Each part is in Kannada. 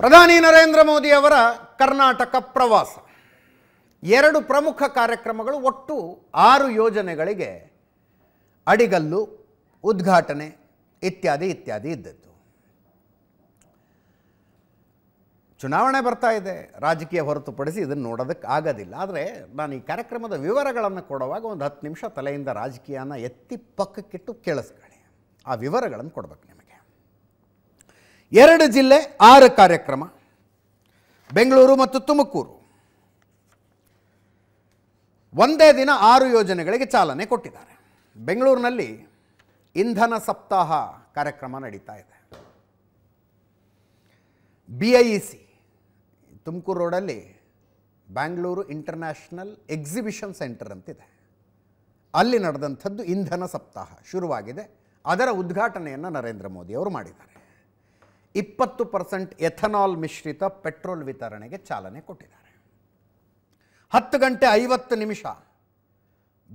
ಪ್ರಧಾನಿ ನರೇಂದ್ರ ಮೋದಿ ಅವರ ಕರ್ನಾಟಕ ಪ್ರವಾಸ ಎರಡು ಪ್ರಮುಖ ಕಾರ್ಯಕ್ರಮಗಳು ಒಟ್ಟು ಆರು ಯೋಜನೆಗಳಿಗೆ ಅಡಿಗಲ್ಲು ಉದ್ಘಾಟನೆ ಇತ್ಯಾದಿ ಇತ್ಯಾದಿ ಇದ್ದದ್ದು ಚುನಾವಣೆ ಬರ್ತಾ ಇದೆ ರಾಜಕೀಯ ಹೊರತುಪಡಿಸಿ ಇದನ್ನು ನೋಡೋದಕ್ಕೆ ಆಗೋದಿಲ್ಲ ಆದರೆ ನಾನು ಈ ಕಾರ್ಯಕ್ರಮದ ವಿವರಗಳನ್ನು ಕೊಡುವಾಗ ಒಂದು ಹತ್ತು ನಿಮಿಷ ತಲೆಯಿಂದ ರಾಜಕೀಯನ ಎತ್ತಿ ಪಕ್ಕಕ್ಕಿಟ್ಟು ಕೇಳಿಸ್ಕೊಳ್ಳಿ ಆ ವಿವರಗಳನ್ನು ಕೊಡ್ಬೇಕು ನಿಮಗೆ ಎರಡು ಜಿಲ್ಲೆ ಆರು ಕಾರ್ಯಕ್ರಮ ಬೆಂಗಳೂರು ಮತ್ತು ತುಮಕೂರು ಒಂದೇ ದಿನ ಆರು ಯೋಜನೆಗಳಿಗೆ ಚಾಲನೆ ಕೊಟ್ಟಿದ್ದಾರೆ ಬೆಂಗಳೂರಿನಲ್ಲಿ ಇಂಧನ ಸಪ್ತಾಹ ಕಾರ್ಯಕ್ರಮ ನಡೀತಾ ಇದೆ ಬಿ ಐ ಸಿ ತುಮಕೂರು ರೋಡಲ್ಲಿ ಬ್ಯಾಂಗ್ಳೂರು ಇಂಟರ್ನ್ಯಾಷನಲ್ ಎಕ್ಸಿಬಿಷನ್ ಸೆಂಟರ್ ಅಂತಿದೆ ಅಲ್ಲಿ ನಡೆದಂಥದ್ದು ಇಂಧನ ಸಪ್ತಾಹ ಶುರುವಾಗಿದೆ ಅದರ ಉದ್ಘಾಟನೆಯನ್ನು ನರೇಂದ್ರ ಮೋದಿ ಅವರು ಮಾಡಿದ್ದಾರೆ ಇಪ್ಪತ್ತು ಪರ್ಸೆಂಟ್ ಎಥನಾಲ್ ಮಿಶ್ರಿತ ಪೆಟ್ರೋಲ್ ವಿತರಣೆಗೆ ಚಾಲನೆ ಕೊಟ್ಟಿದ್ದಾರೆ ಹತ್ತು ಗಂಟೆ ಐವತ್ತು ನಿಮಿಷ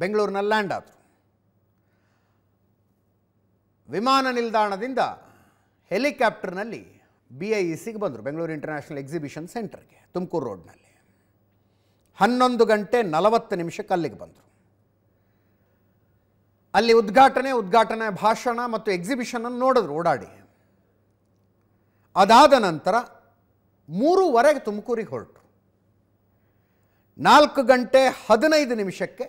ಬೆಂಗಳೂರಿನಲ್ಲಿ ಲ್ಯಾಂಡ್ ಆದರು ವಿಮಾನ ನಿಲ್ದಾಣದಿಂದ ಹೆಲಿಕಾಪ್ಟರ್ನಲ್ಲಿ ಬಿ ಐ ಇ e ಸಿಗೆ ಬಂದರು ಬೆಂಗಳೂರು ಇಂಟರ್ನ್ಯಾಷನಲ್ ಎಕ್ಸಿಬಿಷನ್ ಸೆಂಟರ್ಗೆ ತುಮಕೂರು ರೋಡ್ನಲ್ಲಿ ಹನ್ನೊಂದು ಗಂಟೆ ನಲವತ್ತು ನಿಮಿಷಕ್ಕೆ ಅಲ್ಲಿಗೆ ಬಂದರು ಅಲ್ಲಿ ಉದ್ಘಾಟನೆ ಉದ್ಘಾಟನೆ ಭಾಷಣ ಮತ್ತು ಎಕ್ಸಿಬಿಷನನ್ನು ನೋಡಿದ್ರು ಓಡಾಡಿ ಅದಾದ ನಂತರ ಮೂರುವರೆಗೆ ತುಮಕೂರಿಗೆ ಹೊರಟರು ನಾಲ್ಕು ಗಂಟೆ ಹದಿನೈದು ನಿಮಿಷಕ್ಕೆ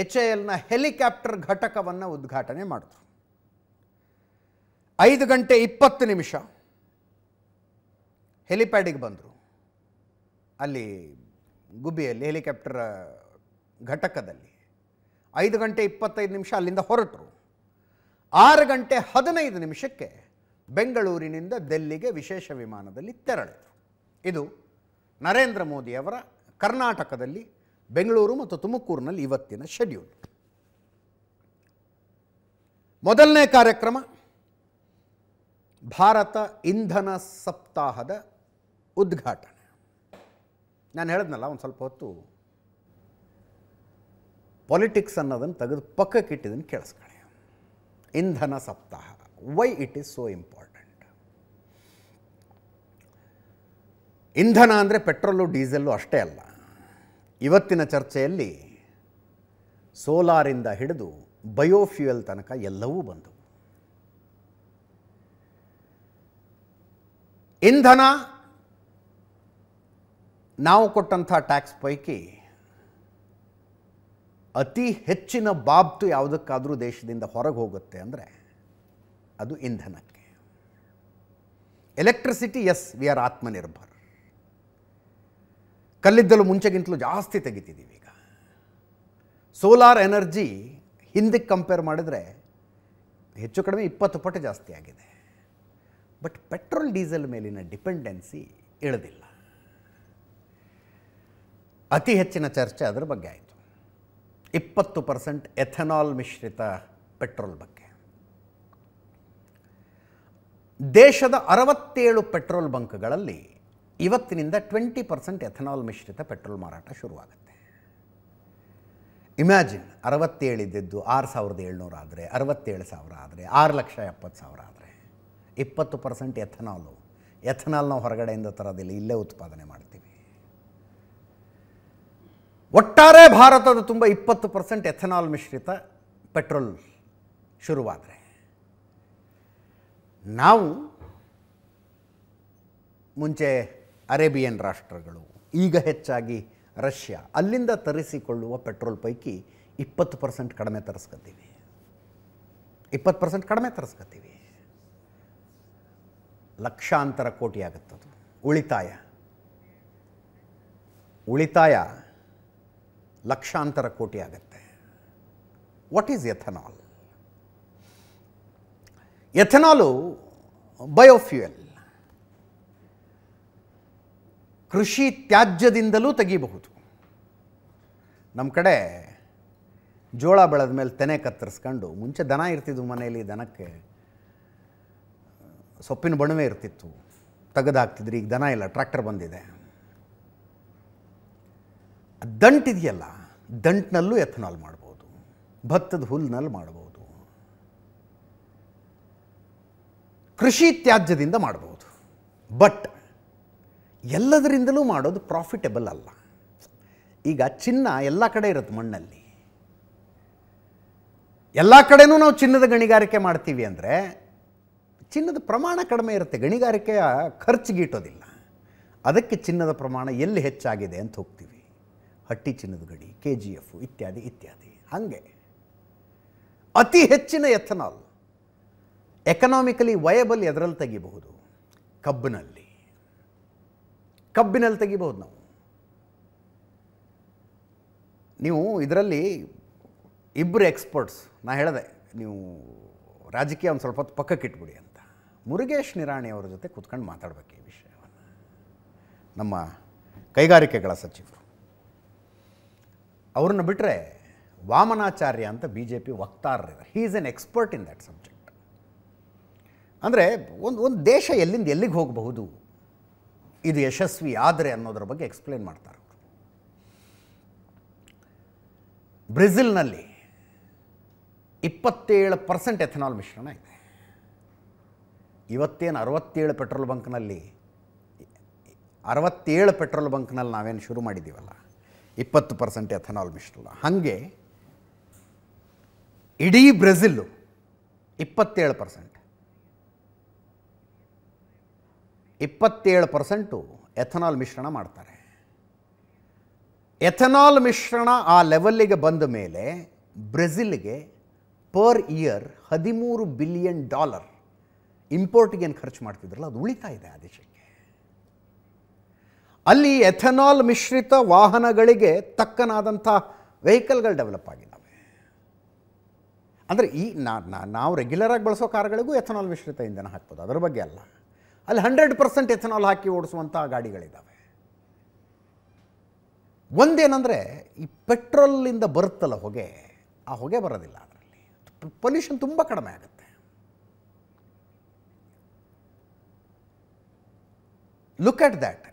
ಎಚ್ ಎ ಎಲ್ನ ಹೆಲಿಕಾಪ್ಟರ್ ಘಟಕವನ್ನು ಉದ್ಘಾಟನೆ ಮಾಡಿದ್ರು ಐದು ಗಂಟೆ ಇಪ್ಪತ್ತು ನಿಮಿಷ ಹೆಲಿಪ್ಯಾಡಿಗೆ ಬಂದರು ಅಲ್ಲಿ ಗುಬ್ಬಿಯಲ್ಲಿ ಹೆಲಿಕಾಪ್ಟರ್ ಘಟಕದಲ್ಲಿ ಐದು ಗಂಟೆ ಇಪ್ಪತ್ತೈದು ನಿಮಿಷ ಅಲ್ಲಿಂದ ಹೊರಟರು ಆರು ಗಂಟೆ ಹದಿನೈದು ನಿಮಿಷಕ್ಕೆ ಬೆಂಗಳೂರಿನಿಂದ ದೆಲ್ಲಿಗೆ ವಿಶೇಷ ವಿಮಾನದಲ್ಲಿ ತೆರಳಿದರು ಇದು ನರೇಂದ್ರ ಮೋದಿಯವರ ಕರ್ನಾಟಕದಲ್ಲಿ ಬೆಂಗಳೂರು ಮತ್ತು ತುಮಕೂರಿನಲ್ಲಿ ಇವತ್ತಿನ ಶೆಡ್ಯೂಲ್ ಮೊದಲನೇ ಕಾರ್ಯಕ್ರಮ ಭಾರತ ಇಂಧನ ಸಪ್ತಾಹದ ಉದ್ಘಾಟನೆ ನಾನು ಹೇಳಿದ್ನಲ್ಲ ಒಂದು ಸ್ವಲ್ಪ ಹೊತ್ತು ಪಾಲಿಟಿಕ್ಸ್ ಅನ್ನೋದನ್ನು ತೆಗೆದು ಪಕ್ಕಕ್ಕಿಟ್ಟಿದ್ದನ್ನು ಕೇಳಿಸ್ಕೊಳ್ಳಿ ಇಂಧನ ಸಪ್ತಾಹ why it is so important ಇಂಧನ ಅಂದರೆ ಪೆಟ್ರೋಲು ಡೀಸೆಲ್ಲು ಅಷ್ಟೇ ಅಲ್ಲ ಇವತ್ತಿನ ಚರ್ಚೆಯಲ್ಲಿ ಸೋಲಾರಿಂದ ಹಿಡಿದು ಬಯೋಫ್ಯೂಯಲ್ ತನಕ ಎಲ್ಲವೂ ಬಂದವು ಇಂಧನ ನಾವು ಕೊಟ್ಟಂಥ ಟ್ಯಾಕ್ಸ್ ಪೈಕಿ ಅತಿ ಹೆಚ್ಚಿನ ಬಾಬ್ತು ಯಾವುದಕ್ಕಾದರೂ ದೇಶದಿಂದ ಹೊರಗೆ ಹೋಗುತ್ತೆ ಅಂದರೆ ಅದು ಇಂಧನಕ್ಕೆ electricity as we are Atmanirbhar ಕಲ್ಲಿದ್ದಲು ಮುಂಚೆಗಿಂತಲೂ ಜಾಸ್ತಿ ತೆಗಿತಿದ್ದೀವಿ ಈಗ ಸೋಲಾರ್ ಎನರ್ಜಿ ಹಿಂದಕ್ಕೆ ಕಂಪೇರ್ ಮಾಡಿದರೆ ಹೆಚ್ಚು ಕಡಿಮೆ ಇಪ್ಪತ್ತು ಪಟ್ಟು ಜಾಸ್ತಿ ಆಗಿದೆ ಬಟ್ ಪೆಟ್ರೋಲ್ ಡೀಸೆಲ್ ಮೇಲಿನ ಡಿಪೆಂಡೆನ್ಸಿ ಇಳಿದಿಲ್ಲ ಅತಿ ಹೆಚ್ಚಿನ ಚರ್ಚೆ ಅದರ ಬಗ್ಗೆ ಆಯಿತು ಇಪ್ಪತ್ತು ಪರ್ಸೆಂಟ್ ಎಥೆನಾಲ್ ಮಿಶ್ರಿತ ಪೆಟ್ರೋಲ್ ಬಗ್ಗೆ ದೇಶದ ಅರವತ್ತೇಳು ಪೆಟ್ರೋಲ್ ಬಂಕ್ಗಳಲ್ಲಿ ಇವತ್ತಿನಿಂದ ಟ್ವೆಂಟಿ ಪರ್ಸೆಂಟ್ ಎಥನಾಲ್ ಮಿಶ್ರಿತ ಪೆಟ್ರೋಲ್ ಮಾರಾಟ ಶುರುವಾಗುತ್ತೆ ಇಮ್ಯಾಜಿನ್ ಅರವತ್ತೇಳಿದ್ದದ್ದು ಆರು ಸಾವಿರದ ಏಳ್ನೂರು ಆದರೆ ಅರವತ್ತೇಳು ಸಾವಿರ ಆದರೆ ಆರು ಲಕ್ಷ ಎಪ್ಪತ್ತು ಸಾವಿರ ಆದರೆ ಇಪ್ಪತ್ತು ಪರ್ಸೆಂಟ್ ಎಥನಾಲು ಎಥನಾಲ್ ನಾವು ಹೊರಗಡೆಯಿಂದ ತರೋದಿಲ್ಲ ಇಲ್ಲೇ ಉತ್ಪಾದನೆ ಮಾಡ್ತೀವಿ ಒಟ್ಟಾರೆ ಭಾರತದ ತುಂಬ ಇಪ್ಪತ್ತು ಪರ್ಸೆಂಟ್ ಎಥನಾಲ್ ಮಿಶ್ರಿತ ಪೆಟ್ರೋಲ್ ಶುರುವಾದರೆ ನಾವು ಮುಂಚೆ ಅರೇಬಿಯನ್ ರಾಷ್ಟ್ರಗಳು ಈಗ ಹೆಚ್ಚಾಗಿ ರಷ್ಯಾ ಅಲ್ಲಿಂದ ತರಿಸಿಕೊಳ್ಳುವ ಪೆಟ್ರೋಲ್ ಪೈಕಿ ಇಪ್ಪತ್ತು ಪರ್ಸೆಂಟ್ ಕಡಿಮೆ ತರಿಸ್ಕೊತೀವಿ ಇಪ್ಪತ್ತು ಪರ್ಸೆಂಟ್ ಕಡಿಮೆ ತರಿಸ್ಕೊತೀವಿ ಲಕ್ಷಾಂತರ ಕೋಟಿ ಆಗುತ್ತದು ಉಳಿತಾಯ ಉಳಿತಾಯ ಲಕ್ಷಾಂತರ ಕೋಟಿ ಆಗುತ್ತೆ what is ethanol ethanol biofuel ಕೃಷಿ ತ್ಯಾಜ್ಯದಿಂದಲೂ ತೆಗಿಬಹುದು ನಮ್ಮ ಕಡೆ ಜೋಳ ಬೆಳೆದ ಮೇಲೆ ತೆನೆ ಕತ್ತರಿಸ್ಕೊಂಡು ಮುಂಚೆ ದನ ಇರ್ತಿದ್ವು ಮನೆಯಲ್ಲಿ ದನಕ್ಕೆ ಸೊಪ್ಪಿನ ಬಣವೆ ಇರ್ತಿತ್ತು ತೆಗೆದಾಕ್ತಿದ್ರು ಈಗ ದನ ಇಲ್ಲ ಟ್ರ್ಯಾಕ್ಟರ್ ಬಂದಿದೆ ದಂಟಿದೆಯಲ್ಲ ದಂಟ್ನಲ್ಲೂ ಎಥನಾಲ್ ಮಾಡ್ಬೋದು ಭತ್ತದ ಹುಲ್ನಲ್ಲಿ ಮಾಡ್ಬೋದು ಕೃಷಿ ತ್ಯಾಜ್ಯದಿಂದ ಮಾಡಬಹುದು ಬಟ್ ಎಲ್ಲದರಿಂದಲೂ ಮಾಡೋದು ಪ್ರಾಫಿಟೇಬಲ್ ಅಲ್ಲ ಈಗ ಚಿನ್ನ ಎಲ್ಲ ಕಡೆ ಇರುತ್ತೆ ಮಣ್ಣಲ್ಲಿ ಎಲ್ಲ ಕಡೆನೂ ನಾವು ಚಿನ್ನದ ಗಣಿಗಾರಿಕೆ ಮಾಡ್ತೀವಿ ಅಂದರೆ ಚಿನ್ನದ ಪ್ರಮಾಣ ಕಡಿಮೆ ಇರುತ್ತೆ ಗಣಿಗಾರಿಕೆಯ ಖರ್ಚಿಗೀಟೋದಿಲ್ಲ ಅದಕ್ಕೆ ಚಿನ್ನದ ಪ್ರಮಾಣ ಎಲ್ಲಿ ಹೆಚ್ಚಾಗಿದೆ ಅಂತ ಹೋಗ್ತೀವಿ ಹಟ್ಟಿ ಚಿನ್ನದ ಗಣಿ ಕೆ ಜಿ ಎಫ್ ಇತ್ಯಾದಿ ಇತ್ಯಾದಿ ಹಾಗೆ ಅತಿ ಹೆಚ್ಚಿನ ಎಥನಾಲ್ ಎಕನಾಮಿಕಲಿ ವಯಬಲ್ ಎದರಲ್ಲಿ ತೆಗಿಬಹುದು ಕಬ್ಬಿನಲ್ಲಿ ಕಬ್ಬಿನಲ್ಲಿ ತೆಗಿಬಹುದು ನಾವು ನೀವು ಇದರಲ್ಲಿ ಇಬ್ಬರು ಎಕ್ಸ್ಪರ್ಟ್ಸ್ ನಾ ಹೇಳಿದೆ ನೀವು ರಾಜಕೀಯ ಒಂದು ಸ್ವಲ್ಪ ಹೊತ್ತು ಪಕ್ಕಕ್ಕೆ ಇಟ್ಬಿಡಿ ಅಂತ ಮುರುಗೇಶ್ ನಿರಾಣಿ ಅವರ ಜೊತೆ ಕೂತ್ಕೊಂಡು ಮಾತಾಡಬೇಕು ಈ ವಿಷಯವನ್ನು ನಮ್ಮ ಕೈಗಾರಿಕೆಗಳ ಸಚಿವರು ಅವ್ರನ್ನ ಬಿಟ್ಟರೆ ವಾಮನಾಚಾರ್ಯ ಅಂತ ಬಿ ಜೆ ಪಿ ವಕ್ತಾರರಿದ್ದಾರೆ he is an expert in that subject ಅಂದರೆ ಒಂದು ಒಂದು ದೇಶ ಎಲ್ಲಿಂದ ಎಲ್ಲಿಗೆ ಹೋಗಬಹುದು ಇದು ಯಶಸ್ವಿ ಆದರೆ ಅನ್ನೋದ್ರ ಬಗ್ಗೆ ಎಕ್ಸ್ಪ್ಲೇನ್ ಮಾಡ್ತಾರೆ ಬ್ರೆಜಿಲ್ನಲ್ಲಿ ಇಪ್ಪತ್ತೇಳು ಪರ್ಸೆಂಟ್ ಎಥನಾಲ್ ಮಿಶ್ರಣ ಇದೆ ಇವತ್ತೇನು ಅರವತ್ತೇಳು ಪೆಟ್ರೋಲ್ ಬಂಕ್ನಲ್ಲಿ ಅರವತ್ತೇಳು ಪೆಟ್ರೋಲ್ ಬಂಕ್ನಲ್ಲಿ ನಾವೇನು ಶುರು ಮಾಡಿದ್ದೀವಲ್ಲ ಇಪ್ಪತ್ತು ಪರ್ಸೆಂಟ್ ಎಥನಾಲ್ ಮಿಶ್ರಣ ಹಾಗೆ ಇಡೀ ಬ್ರೆಜಿಲ್ಲು ಇಪ್ಪತ್ತೇಳು ಪರ್ಸೆಂಟ್ ಇಪ್ಪತ್ತೇಳು ಪರ್ಸೆಂಟು ಎಥನಾಲ್ ಮಿಶ್ರಣ ಮಾಡ್ತಾರೆ ಎಥನಾಲ್ ಮಿಶ್ರಣ ಆ ಲೆವೆಲ್ಲಿಗೆ ಬಂದ ಮೇಲೆ ಬ್ರೆಜಿಲ್ಗೆ ಪರ್ ಇಯರ್ ಹದಿಮೂರು ಬಿಲಿಯನ್ ಡಾಲರ್ ಇಂಪೋರ್ಟ್ಗೆ ಏನು ಖರ್ಚು ಮಾಡ್ತಿದ್ರಲ್ಲ ಅದು ಉಳಿತಾ ಇದೆ ಆ ದೇಶಕ್ಕೆ ಅಲ್ಲಿ ಎಥನಾಲ್ ಮಿಶ್ರಿತ ವಾಹನಗಳಿಗೆ ತಕ್ಕನಾದಂಥ ವೆಹಿಕಲ್ಗಳು ಡೆವಲಪ್ ಆಗಿದ್ದಾವೆ ಅಂದರೆ ಈ ನಾ ನಾವು ರೆಗ್ಯುಲರಾಗಿ ಬಳಸೋ ಕಾರ್ಗಳಿಗೂ ಎಥನಾಲ್ ಮಿಶ್ರಿತ ಇಂಧನ ಹಾಕ್ಬೋದು ಅದರ ಬಗ್ಗೆ ಅಲ್ಲ ಅಲ್ಲಿ ಹಂಡ್ರೆಡ್ ಪರ್ಸೆಂಟ್ ಎಥನಾಲ್ ಹಾಕಿ ಓಡಿಸುವಂಥ ಗಾಡಿಗಳಿದ್ದಾವೆ ಒಂದೇನೆಂದರೆ ಈ ಪೆಟ್ರೋಲಿಂದ ಬರುತ್ತಲ್ಲ ಹೊಗೆ ಆ ಹೊಗೆ ಬರೋದಿಲ್ಲ ಅದರಲ್ಲಿ ಪೊಲ್ಯೂಷನ್ ತುಂಬ ಕಡಿಮೆ ಆಗುತ್ತೆ ಲುಕ್ ಅಟ್ ದ್ಯಾಟ್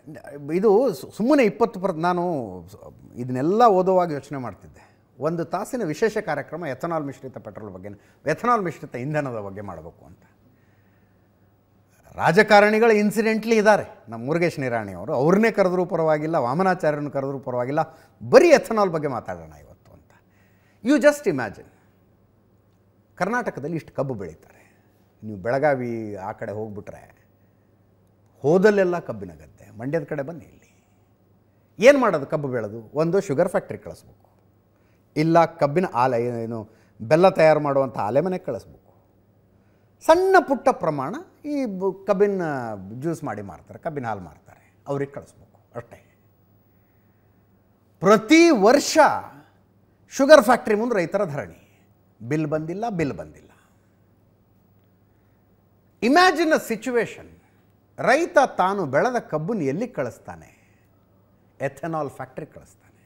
ಇದು ಸುಮ್ಮನೆ ಇಪ್ಪತ್ತು ಪರ್ ನಾನು ಇದನ್ನೆಲ್ಲ ಓದುವಾಗ ಯೋಚನೆ ಮಾಡ್ತಿದ್ದೆ ಒಂದು ತಾಸಿನ ವಿಶೇಷ ಕಾರ್ಯಕ್ರಮ ಎಥನಾಲ್ ಮಿಶ್ರಿತ ಪೆಟ್ರೋಲ್ ಬಗ್ಗೆ ಎಥನಾಲ್ ಮಿಶ್ರಿತ ಇಂಧನದ ಬಗ್ಗೆ ಮಾಡಬೇಕು ಅಂತ ರಾಜಕಾರಣಿಗಳು ಇನ್ಸಿಡೆಂಟ್ಲಿ ಇದ್ದಾರೆ ನಮ್ಮ ಮುರುಗೇಶ್ ನಿರಾಣಿಯವರು ಅವ್ರನ್ನೇ ಕರೆದ್ರೂ ಪರವಾಗಿಲ್ಲ ವಾಮನಾಚಾರ್ಯರನ್ನು ಕರೆದ್ರೂ ಪರವಾಗಿಲ್ಲ ಬರೀ ಎಥನಾಲ್ ಬಗ್ಗೆ ಮಾತಾಡೋಣ ಇವತ್ತು ಅಂತ ಯು ಜಸ್ಟ್ ಇಮ್ಯಾಜಿನ್ ಕರ್ನಾಟಕದಲ್ಲಿ ಇಷ್ಟು ಕಬ್ಬು ಬೆಳೀತಾರೆ ನೀವು ಬೆಳಗಾವಿ ಆ ಕಡೆ ಹೋಗ್ಬಿಟ್ರೆ ಹೋದಲ್ಲೆಲ್ಲ ಕಬ್ಬಿನ ಗದ್ದೆ ಮಂಡ್ಯದ ಕಡೆ ಬನ್ನಿ ಇಲ್ಲಿ ಏನು ಮಾಡೋದು ಕಬ್ಬು ಬೆಳೆದು ಒಂದು ಶುಗರ್ ಫ್ಯಾಕ್ಟ್ರಿ ಕಳಿಸ್ಬೇಕು ಇಲ್ಲ ಕಬ್ಬಿನ ಆಲೆ ಏನು ಬೆಲ್ಲ ತಯಾರು ಮಾಡುವಂಥ ಆಲೆ ಮನೆಗೆ ಕಳಿಸ್ಬೇಕು ಸಣ್ಣ ಪುಟ್ಟ ಪ್ರಮಾಣ ಈ ಕಬ್ಬಿನ ಜ್ಯೂಸ್ ಮಾಡಿ ಮಾರ್ತಾರೆ ಕಬ್ಬಿನ ಹಾಲು ಮಾರ್ತಾರೆ ಅವ್ರಿಗೆ ಕಳಿಸ್ಬೇಕು ಅಷ್ಟೇ ಪ್ರತಿ ವರ್ಷ ಶುಗರ್ ಫ್ಯಾಕ್ಟ್ರಿ ಮುಂದೆ ರೈತರ ಧರಣಿ ಬಿಲ್ ಬಂದಿಲ್ಲ ಬಿಲ್ ಬಂದಿಲ್ಲ ಇಮ್ಯಾಜಿನ್ ಅ ಸಿಚುವೇಶನ್ ರೈತ ತಾನು ಬೆಳೆದ ಕಬ್ಬನ್ನು ಎಲ್ಲಿ ಕಳಿಸ್ತಾನೆ ಎಥೆನಾಲ್ ಫ್ಯಾಕ್ಟ್ರಿ ಕಳಿಸ್ತಾನೆ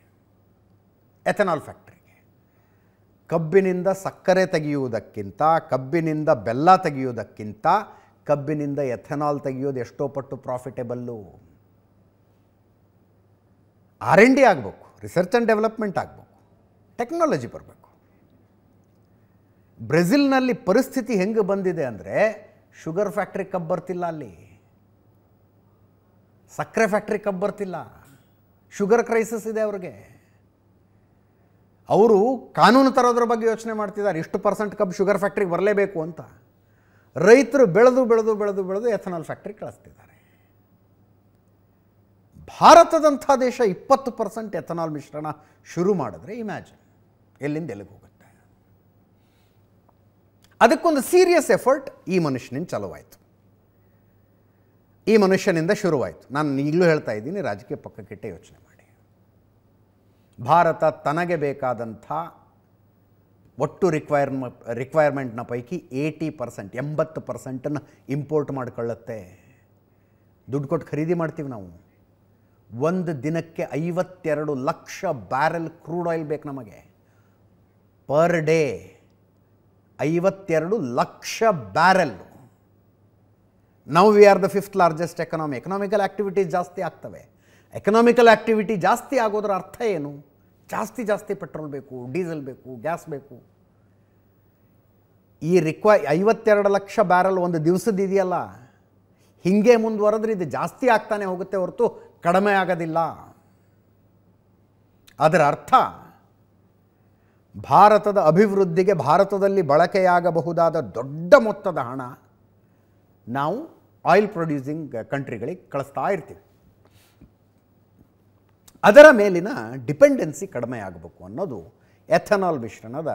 ಎಥೆನಾಲ್ ಫ್ಯಾಕ್ಟ್ರಿ ಕಬ್ಬಿನಿಂದ ಸಕ್ಕರೆ ತೆಗೆಯುವುದಕ್ಕಿಂತ ಕಬ್ಬಿನಿಂದ ಬೆಲ್ಲ ತೆಗೆಯುವುದಕ್ಕಿಂತ ಕಬ್ಬಿನಿಂದ ಎಥೆನಾಲ್ ತೆಗೆಯೋದು ಎಷ್ಟೋ ಪಟ್ಟು ಪ್ರಾಫಿಟೇಬಲ್ಲು ಆರ್ ಎನ್ ಡಿ ಆಗಬೇಕು ರಿಸರ್ಚ್ ಆ್ಯಂಡ್ ಡೆವಲಪ್ಮೆಂಟ್ ಆಗಬೇಕು ಟೆಕ್ನಾಲಜಿ ಬರಬೇಕು ಬ್ರೆಜಿಲ್ನಲ್ಲಿ ಪರಿಸ್ಥಿತಿ ಹೆಂಗೆ ಬಂದಿದೆ ಅಂದರೆ ಶುಗರ್ ಫ್ಯಾಕ್ಟ್ರಿ ಕಬ್ಬು ಬರ್ತಿಲ್ಲ ಅಲ್ಲಿ ಸಕ್ಕರೆ ಫ್ಯಾಕ್ಟ್ರಿ ಕಬ್ಬು ಬರ್ತಿಲ್ಲ ಶುಗರ್ ಕ್ರೈಸಿಸ್ ಇದೆ ಅವ್ರಿಗೆ ಅವರು ಕಾನೂನು ತರೋದ್ರ ಬಗ್ಗೆ ಯೋಚನೆ ಮಾಡ್ತಿದ್ದಾರೆ ಇಷ್ಟು ಪರ್ಸೆಂಟ್ ಕಬ್ಬು ಶುಗರ್ ಫ್ಯಾಕ್ಟ್ರಿಗೆ ಬರಲೇಬೇಕು ಅಂತ ರೈತರು ಬೆಳೆದು ಬೆಳೆದು ಬೆಳೆದು ಬೆಳೆದು ಎಥನಾಲ್ ಫ್ಯಾಕ್ಟ್ರಿ ಕಳಿಸ್ತಿದ್ದಾರೆ ಭಾರತದಂಥ ದೇಶ ಇಪ್ಪತ್ತು ಪರ್ಸೆಂಟ್ ಎಥನಾಲ್ ಮಿಶ್ರಣ ಶುರು ಮಾಡಿದ್ರೆ ಇಮ್ಯಾಜಿನ್ ಎಲ್ಲಿಂದ ಎಲ್ಲಿಗೆ ಹೋಗುತ್ತೆ ಅದಕ್ಕೊಂದು ಸೀರಿಯಸ್ ಎಫರ್ಟ್ ಈ ಮನುಷ್ಯನಿಂದ ಚಲುವಾಯಿತು ಈ ಮನುಷ್ಯನಿಂದ ಶುರುವಾಯಿತು ನಾನು ಈಗಲೂ ಹೇಳ್ತಾ ಇದ್ದೀನಿ ರಾಜಕೀಯ ಪಕ್ಕಕ್ಕಿಟ್ಟೆ ಯೋಚನೆ ಮಾಡಿ ಭಾರತ ತನಗೆ ಬೇಕಾದಂಥ ಒಟ್ಟು ರಿಕ್ವೈರ್ಮ ರಿಕ್ವೈರ್ಮೆಂಟ್ನ ಪೈಕಿ ಏಯ್ಟಿ ಪರ್ಸೆಂಟ್ ಎಂಬತ್ತು ಪರ್ಸೆಂಟನ್ನು ಇಂಪೋರ್ಟ್ ಮಾಡಿಕೊಳ್ಳುತ್ತೆ ದುಡ್ಡು ಕೊಟ್ಟು ಖರೀದಿ ಮಾಡ್ತೀವಿ ನಾವು ಒಂದು ದಿನಕ್ಕೆ ಐವತ್ತೆರಡು ಲಕ್ಷ ಬ್ಯಾರೆಲ್ ಕ್ರೂಡ್ ಆಯಿಲ್ ಬೇಕು ನಮಗೆ ಪರ್ ಡೇ ಐವತ್ತೆರಡು lakh barrel now we are the fifth largest economy economical activities ಜಾಸ್ತಿ ಆಗ್ತವೆ ಎಕನಾಮಿಕಲ್ ಆ್ಯಕ್ಟಿವಿಟಿ ಜಾಸ್ತಿ ಆಗೋದ್ರ ಅರ್ಥ ಏನು ಜಾಸ್ತಿ ಜಾಸ್ತಿ ಪೆಟ್ರೋಲ್ ಬೇಕು ಡೀಸೆಲ್ ಬೇಕು ಗ್ಯಾಸ್ ಬೇಕು ಈ ರಿಕ್ವೈ ಐವತ್ತೆರಡು ಲಕ್ಷ ಬ್ಯಾರಲ್ ಒಂದು ದಿವಸದ ಇದೆಯಲ್ಲ ಹಿಂಗೆ ಮುಂದುವರೆದ್ರೆ ಇದು ಜಾಸ್ತಿ ಆಗ್ತಾನೆ ಹೋಗುತ್ತೆ ಹೊರತು ಕಡಿಮೆ ಆಗೋದಿಲ್ಲ ಅದರ ಅರ್ಥ ಭಾರತದ ಅಭಿವೃದ್ಧಿಗೆ ಭಾರತದಲ್ಲಿ ಬಳಕೆಯಾಗಬಹುದಾದ ದೊಡ್ಡ ಮೊತ್ತದ ಹಣ ನಾವು ಆಯಿಲ್ ಪ್ರೊಡ್ಯೂಸಿಂಗ್ ಕಂಟ್ರಿಗಳಿಗೆ ಕಳಿಸ್ತಾ ಇರ್ತೀವಿ ಅದರ ಮೇಲಿನ ಡಿಪೆಂಡೆನ್ಸಿ ಕಡಿಮೆ ಆಗಬೇಕು ಅನ್ನೋದು ಎಥನಾಲ್ ಮಿಶ್ರಣದ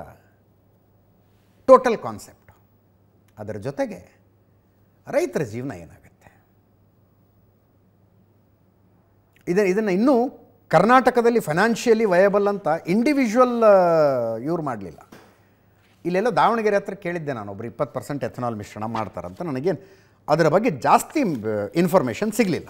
ಟೋಟಲ್ ಕಾನ್ಸೆಪ್ಟ್ ಅದರ ಜೊತೆಗೆ ರೈತರ ಜೀವನ ಏನಾಗುತ್ತೆ ಇದನ್ನು ಇದನ್ನು ಇನ್ನೂ ಕರ್ನಾಟಕದಲ್ಲಿ ಫೈನಾನ್ಷಿಯಲಿ ವಯಬಲ್ ಅಂತ ಇಂಡಿವಿಜುವಲ್ ಇವ್ರು ಮಾಡಲಿಲ್ಲ ಇಲ್ಲೆಲ್ಲ ದಾವಣಗೆರೆ ಹತ್ರ ಕೇಳಿದ್ದೆ ನಾನು ಒಬ್ಬರು ಇಪ್ಪತ್ತು ಪರ್ಸೆಂಟ್ ಎಥನಾಲ್ ಮಿಶ್ರಣ ಮಾಡ್ತಾರಂತ ನನಗೆ ಅದರ ಬಗ್ಗೆ ಜಾಸ್ತಿ ಇನ್ಫಾರ್ಮೇಷನ್ ಸಿಗಲಿಲ್ಲ